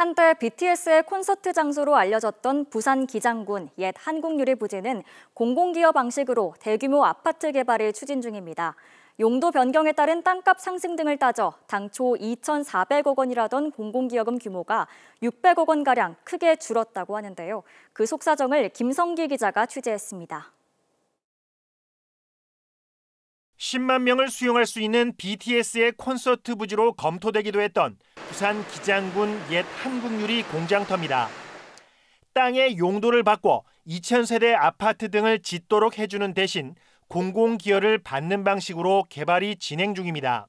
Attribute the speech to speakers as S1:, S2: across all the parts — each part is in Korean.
S1: 한때 BTS의 콘서트 장소로 알려졌던 부산 기장군 옛 한국유리 부지는 공공기업 방식으로 대규모 아파트 개발을 추진 중입니다. 용도 변경에 따른 땅값 상승 등을 따져 당초 2,400억 원이라던 공공기여금 규모가 600억 원가량 크게 줄었다고 하는데요. 그 속사정을 김성기 기자가 취재했습니다.
S2: 10만 명을 수용할 수 있는 BTS의 콘서트 부지로 검토되기도 했던 부산 기장군 옛 한국유리 공장터입니다. 땅의 용도를 바꿔 2000세대 아파트 등을 짓도록 해주는 대신 공공기여를 받는 방식으로 개발이 진행 중입니다.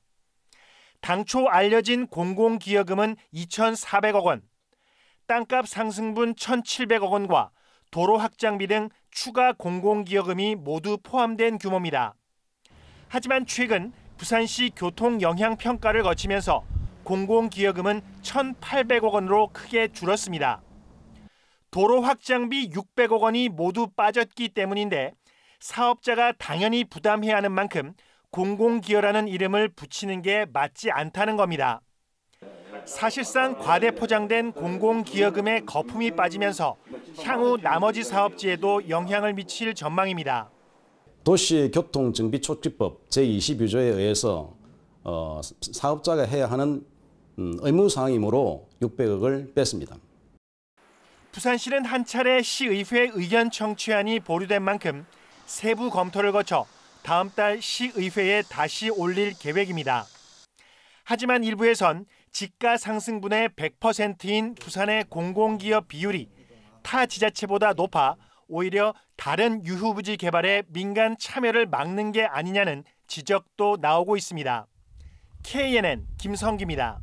S2: 당초 알려진 공공기여금은 2,400억 원, 땅값 상승분 1,700억 원과 도로 확장비 등 추가 공공기여금이 모두 포함된 규모입니다. 하지만 최근 부산시 교통 영향 평가를 거치면서 공공기여금은 1,800억 원으로 크게 줄었습니다. 도로 확장비 600억 원이 모두 빠졌기 때문인데 사업자가 당연히 부담해야 하는 만큼 공공기여라는 이름을 붙이는 게 맞지 않다는 겁니다. 사실상 과대 포장된 공공기여금의 거품이 빠지면서 향후 나머지 사업지에도 영향을 미칠 전망입니다.
S3: 도시교통정비촉진법 제22조에 의해서 어, 사업자가 해야 하는 음, 의무사항이므로 600억을 뺐습니다.
S2: 부산시는 한 차례 시의회 의견 청취안이 보류된 만큼 세부 검토를 거쳐 다음 달 시의회에 다시 올릴 계획입니다. 하지만 일부에선 집가 상승분의 100%인 부산의 공공기업 비율이 타 지자체보다 높아 오히려 다른 유후부지 개발에 민간 참여를 막는 게 아니냐는 지적도 나오고 있습니다. KNN 김성기입니다.